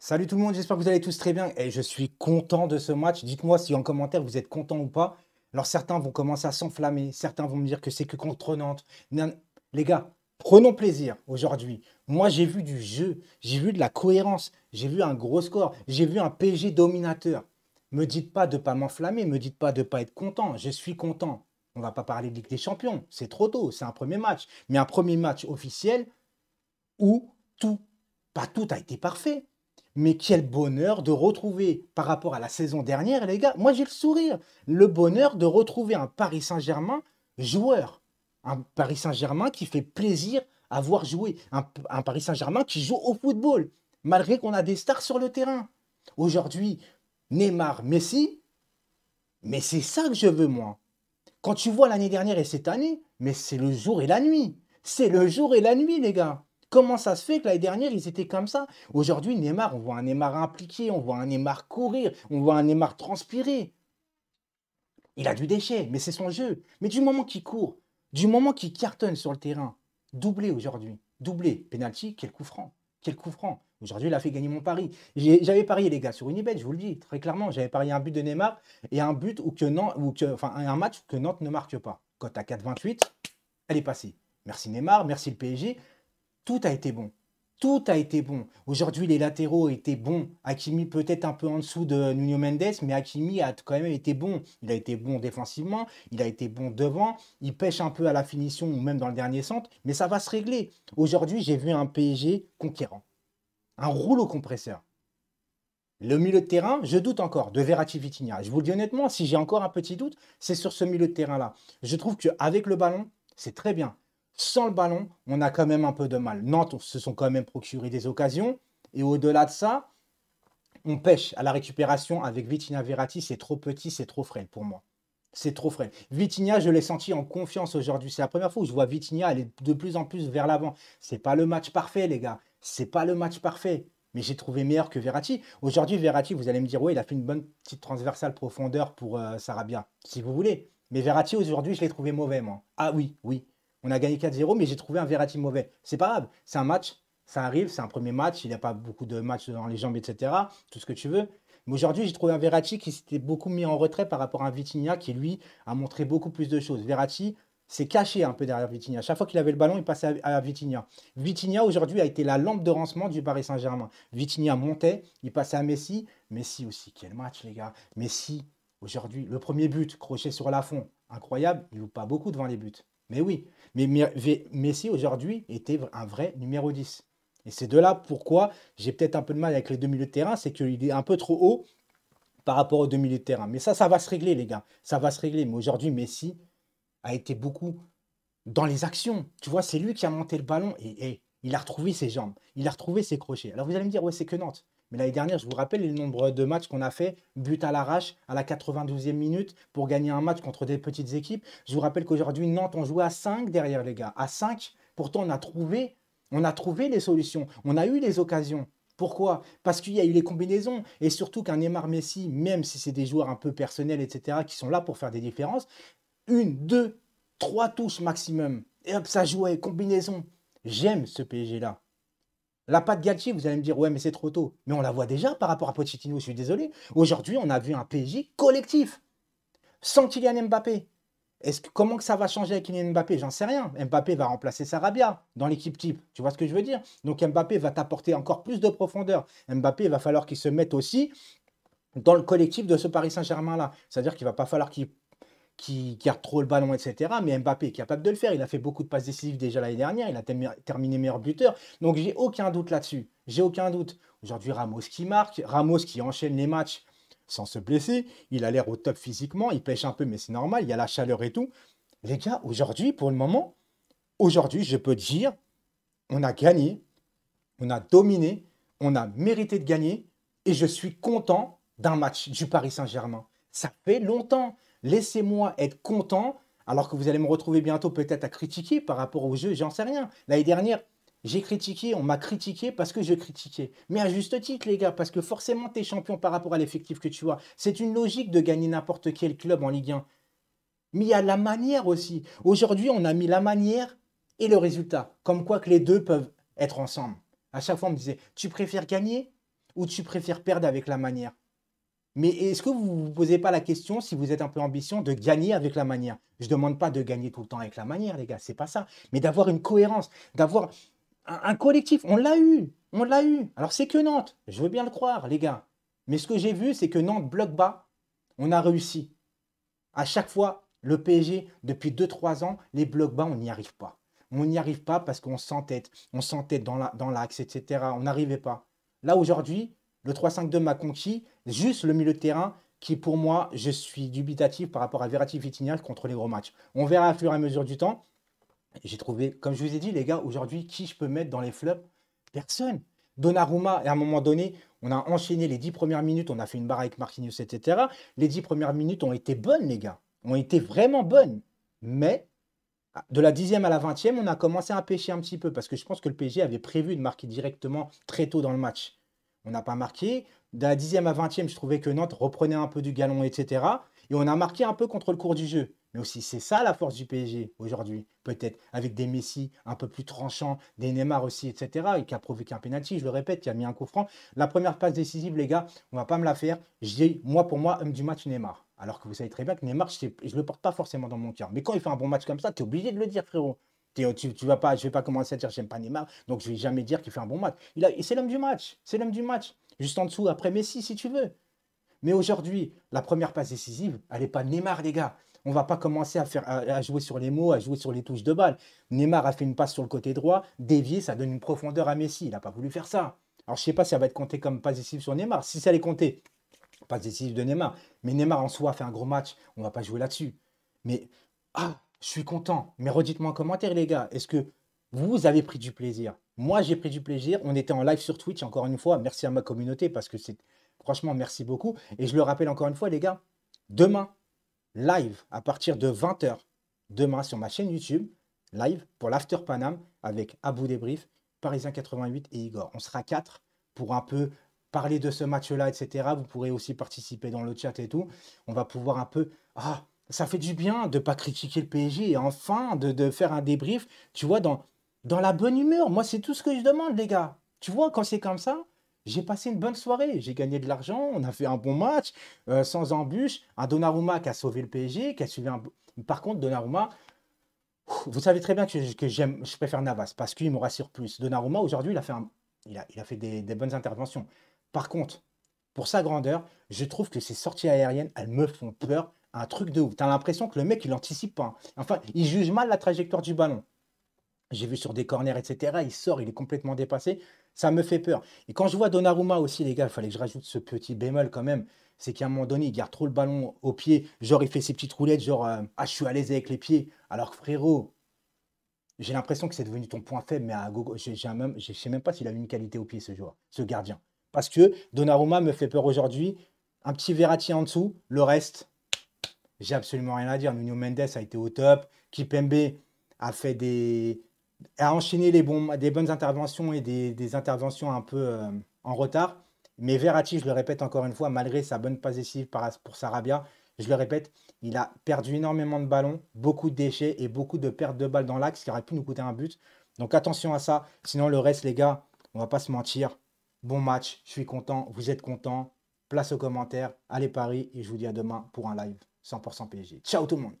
Salut tout le monde, j'espère que vous allez tous très bien et je suis content de ce match. Dites-moi si en commentaire vous êtes content ou pas. Alors certains vont commencer à s'enflammer, certains vont me dire que c'est que contre Nantes. Les gars, prenons plaisir aujourd'hui. Moi j'ai vu du jeu, j'ai vu de la cohérence, j'ai vu un gros score, j'ai vu un PG dominateur. Me dites pas de pas m'enflammer, me dites pas de pas être content, je suis content. On va pas parler de Ligue des Champions, c'est trop tôt, c'est un premier match. Mais un premier match officiel où tout, pas tout a été parfait. Mais quel bonheur de retrouver, par rapport à la saison dernière, les gars, moi j'ai le sourire. Le bonheur de retrouver un Paris Saint-Germain joueur. Un Paris Saint-Germain qui fait plaisir à voir jouer. Un, Paris Saint-Germain qui joue au football, malgré qu'on a des stars sur le terrain. Aujourd'hui, Neymar, Messi, mais c'est ça que je veux moi. Quand tu vois l'année dernière et cette année, mais c'est le jour et la nuit. C'est le jour et la nuit, les gars. Comment ça se fait que l'année dernière, ils étaient comme ça Aujourd'hui, Neymar, on voit un Neymar impliqué, on voit un Neymar courir, on voit un Neymar transpirer. Il a du déchet, mais c'est son jeu. Mais du moment qu'il court, du moment qu'il cartonne sur le terrain, doublé aujourd'hui, doublé, penalty, quel coup franc, quel coup franc. Aujourd'hui, il a fait gagner mon pari. J'avais parié, les gars, sur une Unibet, je vous le dis très clairement. J'avais parié un but de Neymar et un but ou que un match que Nantes ne marque pas. Cote à 4,28, elle est passée. Merci Neymar, merci le PSG tout a été bon. Tout a été bon. Aujourd'hui, les latéraux étaient bons. Hakimi peut-être un peu en dessous de Nuno Mendes, mais Hakimi a quand même été bon. Il a été bon défensivement, il a été bon devant, il pêche un peu à la finition ou même dans le dernier centre, mais ça va se régler. Aujourd'hui, j'ai vu un PSG conquérant. Un rouleau compresseur. Le milieu de terrain, je doute encore de Verratti Vitinha. Je vous le dis honnêtement, si j'ai encore un petit doute, c'est sur ce milieu de terrain-là. Je trouve qu'avec le ballon, c'est très bien sans le ballon, on a quand même un peu de mal. Nantes se sont quand même procuré des occasions. Et au-delà de ça, on pêche à la récupération avec Vitinha Verratti. C'est trop petit, c'est trop frêle pour moi. C'est trop frêle. Vitinha, je l'ai senti en confiance aujourd'hui. C'est la première fois où je vois Vitinha aller de plus en plus vers l'avant. C'est pas le match parfait, les gars. C'est pas le match parfait. Mais j'ai trouvé meilleur que Verratti. Aujourd'hui, Verratti, vous allez me dire, ouais, il a fait une bonne petite transversale profondeur pour euh, Sarabia, si vous voulez. Mais Verratti, aujourd'hui, je l'ai trouvé mauvais, moi. Ah oui, oui. On a gagné 4-0, mais j'ai trouvé un Verratti mauvais. C'est pas grave, c'est un match, ça arrive, c'est un premier match, il n'y a pas beaucoup de matchs dans les jambes, etc. Tout ce que tu veux. Mais aujourd'hui, j'ai trouvé un Verratti qui s'était beaucoup mis en retrait par rapport à un qui, lui, a montré beaucoup plus de choses. Verratti s'est caché un peu derrière Vitigna. Chaque fois qu'il avait le ballon, il passait à, Vitigna. Vitigna, aujourd'hui, a été la lampe de rancement du Paris Saint-Germain. Vitigna montait, il passait à Messi. Messi aussi, quel match, les gars. Messi, aujourd'hui, le premier but, crochet sur la fond. Incroyable, il joue pas beaucoup devant les buts. Mais oui, mais Messi aujourd'hui était un vrai numéro 10. Et c'est de là pourquoi j'ai peut-être un peu de mal avec les deux milieux de terrain, c'est qu'il est un peu trop haut par rapport aux deux milieux de terrain. Mais ça, ça va se régler, les gars. Ça va se régler. Mais aujourd'hui, Messi a été beaucoup dans les actions. Tu vois, c'est lui qui a monté le ballon et, et, il a retrouvé ses jambes, il a retrouvé ses crochets. Alors vous allez me dire, ouais, c'est que Nantes. Mais l'année dernière, je vous rappelle le nombre de matchs qu'on a fait, but à l'arrache, à la 92e minute, pour gagner un match contre des petites équipes. Je vous rappelle qu'aujourd'hui, Nantes, on jouait à 5 derrière les gars, à 5. Pourtant, on a trouvé, on a trouvé les solutions, on a eu les occasions. Pourquoi Parce qu'il y a eu les combinaisons et surtout qu'un Neymar Messi, même si c'est des joueurs un peu personnels, etc., qui sont là pour faire des différences, une, deux, trois touches maximum. Et hop, ça jouait, combinaison. J'aime ce PSG-là. La patte Galtier, vous allez me dire, ouais, mais c'est trop tôt. Mais on la voit déjà par rapport à Pochettino, je suis désolé. Aujourd'hui, on a vu un PSG collectif, sans Kylian Mbappé. Est-ce que, comment que ça va changer avec Kylian Mbappé J'en sais rien. Mbappé va remplacer Sarabia dans l'équipe type. Tu vois ce que je veux dire Donc Mbappé va t'apporter encore plus de profondeur. Mbappé, il va falloir qu'il se mette aussi dans le collectif de ce Paris Saint-Germain-là. C'est-à-dire qu'il va pas falloir qu'il qui, garde trop le ballon, etc. Mais Mbappé est capable de le faire. Il a fait beaucoup de passes décisives déjà l'année dernière. Il a terminé meilleur buteur. Donc j'ai aucun doute là-dessus. J'ai aucun doute. Aujourd'hui, Ramos qui marque, Ramos qui enchaîne les matchs sans se blesser. Il a l'air au top physiquement. Il pêche un peu, mais c'est normal. Il y a la chaleur et tout. Les gars, aujourd'hui, pour le moment, aujourd'hui, je peux dire, on a gagné, on a dominé, on a mérité de gagner. Et je suis content d'un match du Paris Saint-Germain. Ça fait longtemps. Laissez-moi être content, alors que vous allez me retrouver bientôt peut-être à critiquer par rapport au jeu, j'en sais rien. L'année dernière, j'ai critiqué, on m'a critiqué parce que je critiquais. Mais à juste titre, les gars, parce que forcément, tu es champion par rapport à l'effectif que tu vois. C'est une logique de gagner n'importe quel club en Ligue 1. Mais il y a la manière aussi. Aujourd'hui, on a mis la manière et le résultat. Comme quoi que les deux peuvent être ensemble. À chaque fois, on me disait, tu préfères gagner ou tu préfères perdre avec la manière mais est-ce que vous ne vous posez pas la question, si vous êtes un peu ambitieux, de gagner avec la manière Je ne demande pas de gagner tout le temps avec la manière, les gars, c'est pas ça. Mais d'avoir une cohérence, d'avoir un, collectif. On l'a eu, on l'a eu. Alors c'est que Nantes, je veux bien le croire, les gars. Mais ce que j'ai vu, c'est que Nantes bloc bas, on a réussi. À chaque fois, le PSG, depuis 2-3 ans, les blocs bas, on n'y arrive pas. On n'y arrive pas parce qu'on s'entête, on s'entête dans l'axe, la, dans etc. On n'arrivait pas. Là, aujourd'hui, le 3-5-2 m'a conquis, juste le milieu de terrain qui pour moi, je suis dubitatif par rapport à Verratti Vitinha contre les gros matchs. On verra à fur et à mesure du temps. J'ai trouvé, comme je vous ai dit les gars, aujourd'hui, qui je peux mettre dans les flops Personne. Donnarumma, à un moment donné, on a enchaîné les 10 premières minutes, on a fait une barre avec Marquinhos, etc. Les 10 premières minutes ont été bonnes, les gars. Ont été vraiment bonnes. Mais de la 10e à la 20e, on a commencé à pêcher un petit peu parce que je pense que le PSG avait prévu de marquer directement très tôt dans le match on n'a pas marqué. De la 10e à 20e, je trouvais que Nantes reprenait un peu du galon, etc. Et on a marqué un peu contre le cours du jeu. Mais aussi, c'est ça la force du PSG aujourd'hui, peut-être, avec des Messi un peu plus tranchants, des Neymar aussi, etc., et qui a provoqué un pénalty. je le répète, qui a mis un coup franc. La première passe décisive, les gars, on va pas me la faire. J'ai, moi, pour moi, homme du match, Neymar. Alors que vous savez très bien que Neymar, je ne le porte pas forcément dans mon cœur. Mais quand il fait un bon match comme ça, tu es obligé de le dire, frérot. Tu, vas pas, je ne vais pas commencer à dire j'aime pas Neymar, donc je ne vais jamais dire qu'il fait un bon match. Il a, c'est l'homme du match. C'est l'homme du match. Juste en dessous, après Messi, si tu veux. Mais aujourd'hui, la première passe décisive, elle n'est pas Neymar, les gars. On va pas commencer à, faire, à, jouer sur les mots, à jouer sur les touches de balle. Neymar a fait une passe sur le côté droit, Dévier, ça donne une profondeur à Messi. Il n'a pas voulu faire ça. Alors je sais pas si ça va être compté comme passe décisive sur Neymar. Si ça allait compter, passe décisive de Neymar. Mais Neymar en soi fait un gros match. On va pas jouer là-dessus. Mais ah, je suis content. Mais redites-moi en commentaire, les gars, est-ce que vous avez pris du plaisir Moi, j'ai pris du plaisir. On était en live sur Twitch, encore une fois. Merci à ma communauté parce que c'est franchement, merci beaucoup. Et je le rappelle encore une fois, les gars, demain, live à partir de 20h, demain sur ma chaîne YouTube, live pour l'After Panam avec Abou Débrief, Parisien 88 et Igor. On sera quatre pour un peu parler de ce match-là, etc. Vous pourrez aussi participer dans le chat et tout. On va pouvoir un peu... Ah, ça fait du bien de pas critiquer le PSG et enfin de, faire un débrief, tu vois, dans, dans la bonne humeur. Moi, c'est tout ce que je demande, les gars. Tu vois, quand c'est comme ça, j'ai passé une bonne soirée, j'ai gagné de l'argent, on a fait un bon match, euh, sans embûche, un Donnarumma qui a sauvé le PSG, qui a suivi un... Par contre, Donnarumma, vous savez très bien que, j'aime, je préfère Navas, parce qu'il me rassure plus. Donnarumma, aujourd'hui, il a fait, il a, il a fait des, des bonnes interventions. Par contre, pour sa grandeur, je trouve que ses sorties aériennes, elles me font peur un truc de ouf. T'as l'impression que le mec, il anticipe pas. Enfin, il juge mal la trajectoire du ballon. J'ai vu sur des corners, etc. Il sort, il est complètement dépassé. Ça me fait peur. Et quand je vois Donnarumma aussi, les gars, il fallait que je rajoute ce petit bémol quand même. C'est qu'à un moment donné, il garde trop le ballon au pied. Genre, il fait ses petites roulettes, genre, euh, ah, je suis à l'aise avec les pieds. Alors que frérot, j'ai l'impression que c'est devenu ton point faible, mais à gogo, je ne sais même pas s'il a une qualité au pied, ce joueur, ce gardien. Parce que Donnarumma me fait peur aujourd'hui. Un petit Verratti en dessous, le reste, j'ai absolument rien à dire. Nuno Mendes a été au top. Kipembe a fait des. a enchaîné les des bonnes interventions et des, interventions un peu euh, en retard. Mais Verratti, je le répète encore une fois, malgré sa bonne passe pour Sarabia, je le répète, il a perdu énormément de ballons, beaucoup de déchets et beaucoup de pertes de balles dans l'axe qui auraient pu nous coûter un but. Donc attention à ça. Sinon, le reste, les gars, on va pas se mentir. Bon match, je suis content, vous êtes content. Place aux commentaires, allez Paris et je vous dis à demain pour un live 100% PSG. Ciao tout le monde